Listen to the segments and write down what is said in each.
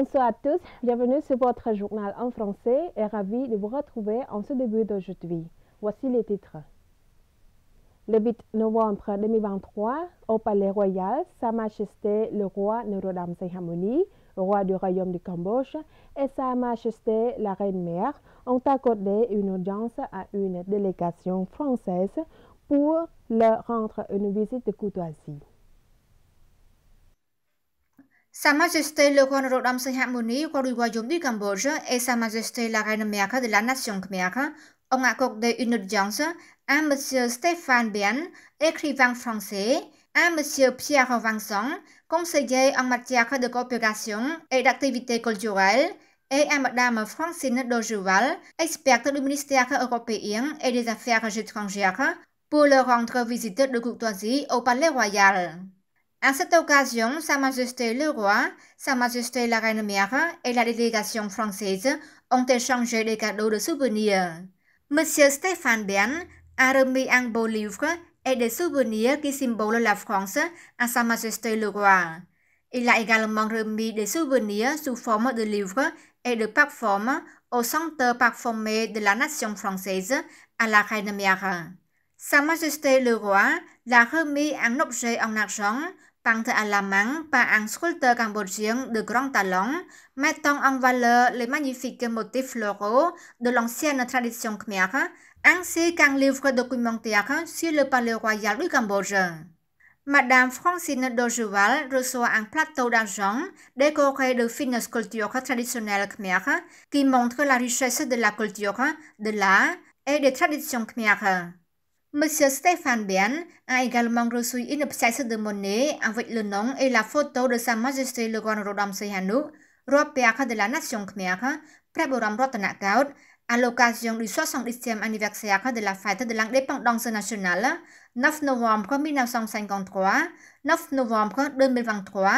Bonsoir à tous, bienvenue sur votre journal en français et ravi de vous retrouver en ce début d'aujourd'hui. Voici les titres. Le 8 novembre 2023, au Palais Royal, Sa Majesté le roi saint Sihamoni, roi du Royaume du Cambodge, et Sa Majesté la Reine Mère ont accordé une audience à une délégation française pour leur rendre une visite de courtoisie. Sa Majesté le roi de Sehamuni, roi du royaume du Cambodge, et Sa Majesté la reine mère de la nation khmer ont accordé une audience à M. Stéphane Bien, écrivain français, à M. Pierre Vincent, conseiller en matière de coopération et d'activité culturelle, et à Mme Francine Dojuval, experte du ministère européen et des Affaires étrangères, pour leur rendre visite de courtoisie au Palais Royal. À cette occasion, Sa Majesté le Roi, Sa Majesté la Reine Mère et la délégation française ont échangé des cadeaux de souvenirs. Monsieur Stéphane Bern a remis un beau livre et des souvenirs qui symbolent la France à Sa Majesté le Roi. Il a également remis des souvenirs sous forme de livres et de parfums au centre parfumé de la nation française à la Reine Mère. Sa Majesté le Roi l'a remis un objet en argent Pente à la main par un sculpteur cambodgien de Grand talent, mettant en valeur les magnifiques motifs floraux de l'ancienne tradition khmer, ainsi qu'un livre documentaire sur le palais royal du Cambodge. Madame Francine Dojuval reçoit un plateau d'argent décoré de fines sculptures traditionnelles khmer qui montrent la richesse de la culture, de l'art et des traditions khmer. Monsieur Stéphane Bern a également reçu une pièce de monnaie avec le nom et la photo de Sa Majesté le Grand Rodam Sihanouk, roi père de la nation Khmer, Praboram Ratnakaut, à l'occasion du 70e anniversaire de la fête de l'indépendance nationale, 9 novembre 1953, 9 novembre 2023,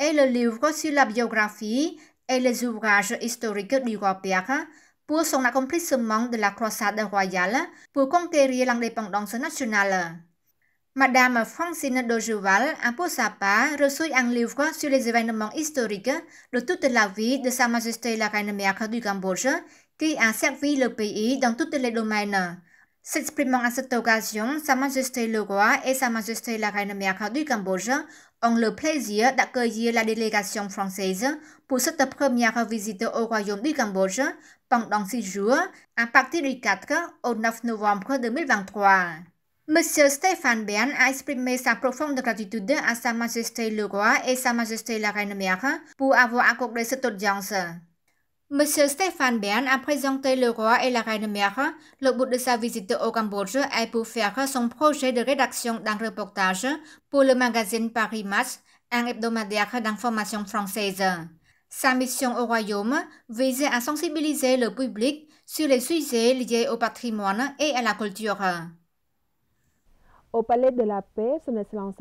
et le livre sur la biographie et les ouvrages historiques du roi père, pour son accomplissement de la croisade royale pour conquérir l'indépendance nationale. Madame Francine Jouval, a pour sa part, reçu un livre sur les événements historiques de toute la vie de Sa Majesté la Reine Mère du Cambodge, qui a servi le pays dans tous les domaines. S'exprimant à cette occasion, Sa Majesté le Roi et Sa Majesté la Reine Mère du Cambodge ont le plaisir d'accueillir la délégation française pour cette première visite au Royaume du Cambodge pendant six jours à partir du 4 au 9 novembre 2023. Monsieur Stéphane Bern a exprimé sa profonde gratitude à Sa Majesté le Roi et Sa Majesté la Reine Mère pour avoir accordé cette audience. Monsieur Stéphane Bern a présenté le roi et la reine mère. Le bout de sa visite au Cambodge est pour faire son projet de rédaction d'un reportage pour le magazine Paris Match, un hebdomadaire d'information française. Sa mission au royaume visait à sensibiliser le public sur les sujets liés au patrimoine et à la culture. Au palais de la paix, son excellence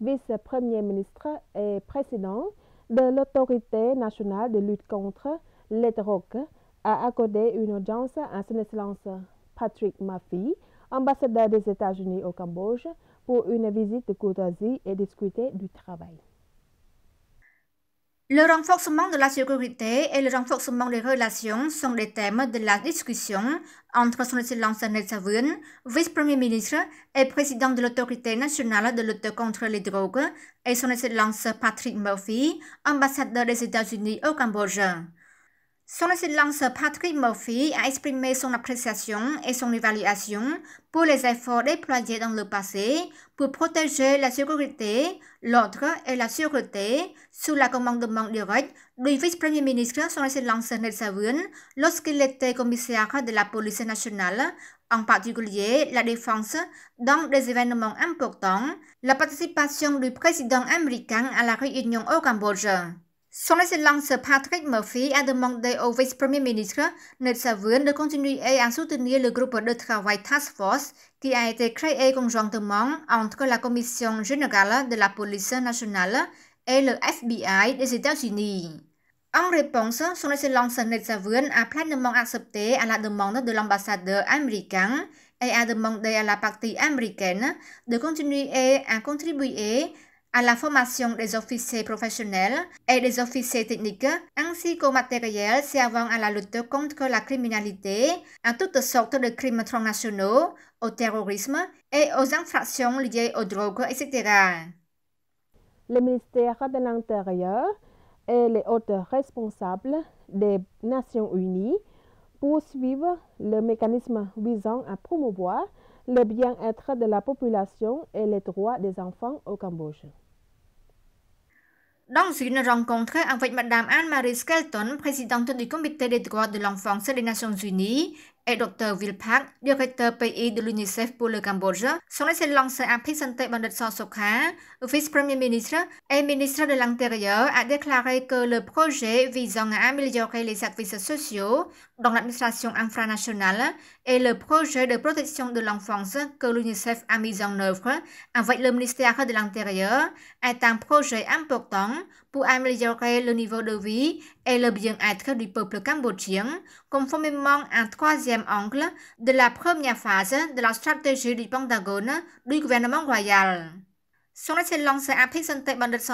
vice-premier ministre et président de l'autorité nationale de lutte contre les drogues a accordé une audience à son excellence Patrick Maffi, ambassadeur des États-Unis au Cambodge, pour une visite de courtoisie et discuter du travail. Le renforcement de la sécurité et le renforcement des relations sont les thèmes de la discussion entre son Excellence Savun, vice-premier ministre et président de l'autorité nationale de lutte contre les drogues, et son Excellence Patrick Murphy, ambassadeur des États-Unis au Cambodge. Son Excellence Patrick Murphy a exprimé son appréciation et son évaluation pour les efforts déployés dans le passé pour protéger la sécurité, l'ordre et la sûreté sous la commandement direct du vice-premier ministre Son Excellence Nelson lorsqu'il était commissaire de la police nationale, en particulier la défense dans des événements importants, la participation du président américain à la réunion au Cambodge. Son Excellence Patrick Murphy a demandé au vice-premier ministre Ned Savin de continuer à soutenir le groupe de travail Task Force qui a été créé conjointement entre la Commission générale de la police nationale et le FBI des États-Unis. En réponse, son excellence Ned Savin a pleinement accepté à la demande de l'ambassadeur américain et a demandé à la partie américaine de continuer à contribuer à la formation des officiers professionnels et des officiers techniques, ainsi qu'au matériel servant à la lutte contre la criminalité, à toutes sortes de crimes transnationaux, au terrorisme et aux infractions liées aux drogues, etc. Le ministère de l'Intérieur et les autres responsables des Nations Unies poursuivent le mécanisme visant à promouvoir le bien-être de la population et les droits des enfants au Cambodge. Dans une rencontre avec Madame Anne-Marie Skelton, présidente du comité des droits de l'enfance des Nations Unies, Dr. directeur pays laissés lancer un direktor PE ដល់ UNICEF Sokha, Vice Premier ministre et Ministre de l'Intérieur a déclaré que le projet visant à améliorer les services sociaux dans l'administration infranationale et le projet de protection de l'enfance que l'UNICEF a mis en œuvre avec le ministère de l'Intérieur est un projet important pour améliorer le niveau de vie et le bien-être du peuple cambodgien conformément à troisième angle de la première phase de la stratégie du Pentagone du gouvernement royal. Son Excellence Apisante Bandit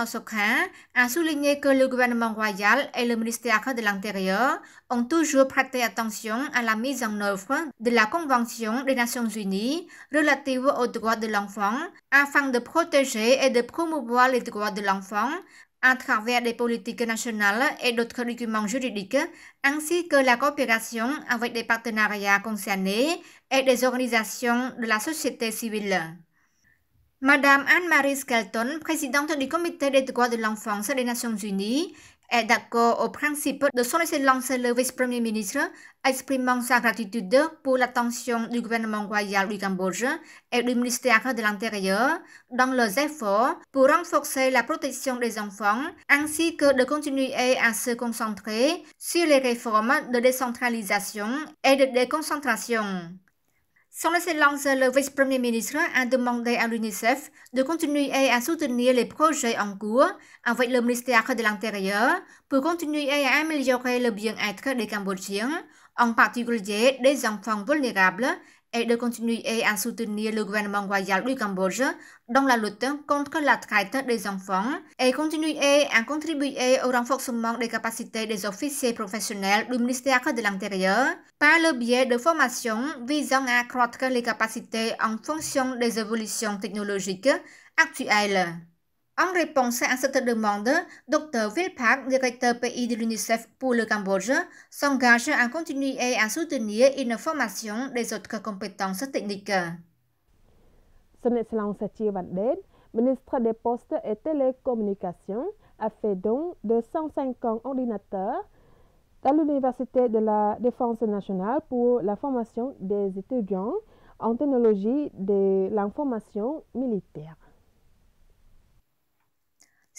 a souligné que le gouvernement royal et le ministère de l'Intérieur ont toujours prêté attention à la mise en œuvre de la Convention des Nations Unies relative aux droits de l'enfant afin de protéger et de promouvoir les droits de l'enfant à travers des politiques nationales et d'autres documents juridiques, ainsi que la coopération avec des partenariats concernés et des organisations de la société civile. Madame Anne-Marie Skelton, présidente du Comité des droits de l'enfance des Nations Unies, est eh, d'accord au principe de son excellence le vice-premier ministre, exprimant sa gratitude pour l'attention du gouvernement royal du Cambodge et du ministère de l'Intérieur dans leurs efforts pour renforcer la protection des enfants, ainsi que de continuer à se concentrer sur les réformes de décentralisation et de déconcentration. Son Excellence le vice-premier ministre a demandé à l'UNICEF de continuer à soutenir les projets en cours avec le ministère de l'Intérieur pour continuer à améliorer le bien-être des Cambodgiens, en particulier des enfants vulnérables et de continuer à soutenir le gouvernement royal du Cambodge dans la lutte contre la traite des enfants et continuer à contribuer au renforcement des capacités des officiers professionnels du ministère de l'Intérieur par le biais de formations visant à accroître les capacités en fonction des évolutions technologiques actuelles. En réponse à cette demande, Dr. Wilpak, directeur pays de l'UNICEF pour le Cambodge, s'engage à continuer à soutenir une formation des autres compétences techniques. ministre des Postes et Télécommunications, a fait don de 150 ordinateurs à l'Université de la Défense nationale pour la formation des étudiants en technologie de l'information militaire.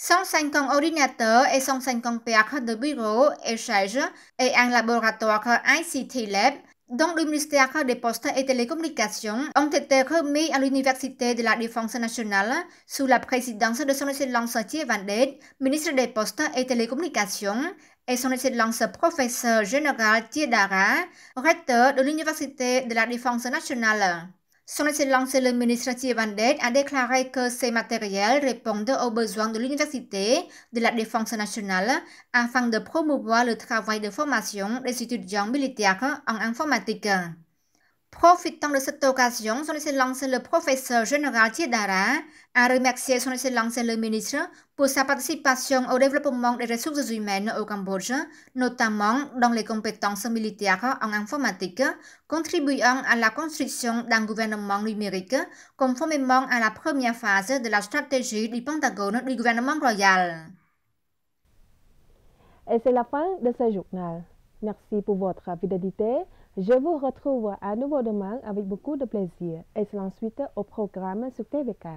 150 ordinateurs et 150 Pac de bureaux, échanges et un laboratoire ICT Lab dont le ministère des Postes et Télécommunications ont été remis à l'Université de la Défense nationale sous la présidence de son Excellence Thierry ministre des Postes et Télécommunications, et son Excellence professeur général Thierry Dara, recteur de l'Université de la Défense nationale. Son Excellence le ministre a déclaré que ces matériels répondent aux besoins de l'Université de la Défense nationale afin de promouvoir le travail de formation des étudiants militaires en informatique. Profitant de cette occasion, son Excellence le professeur général Thiedara a remercié son Excellence le ministre pour sa participation au développement des ressources humaines au Cambodge, notamment dans les compétences militaires en informatique, contribuant à la construction d'un gouvernement numérique conformément à la première phase de la stratégie du Pentagone du gouvernement royal. Et c'est la fin de ce journal. Merci pour votre fidélité. Je vous retrouve à nouveau demain avec beaucoup de plaisir. Et c'est ensuite au programme sur TVK.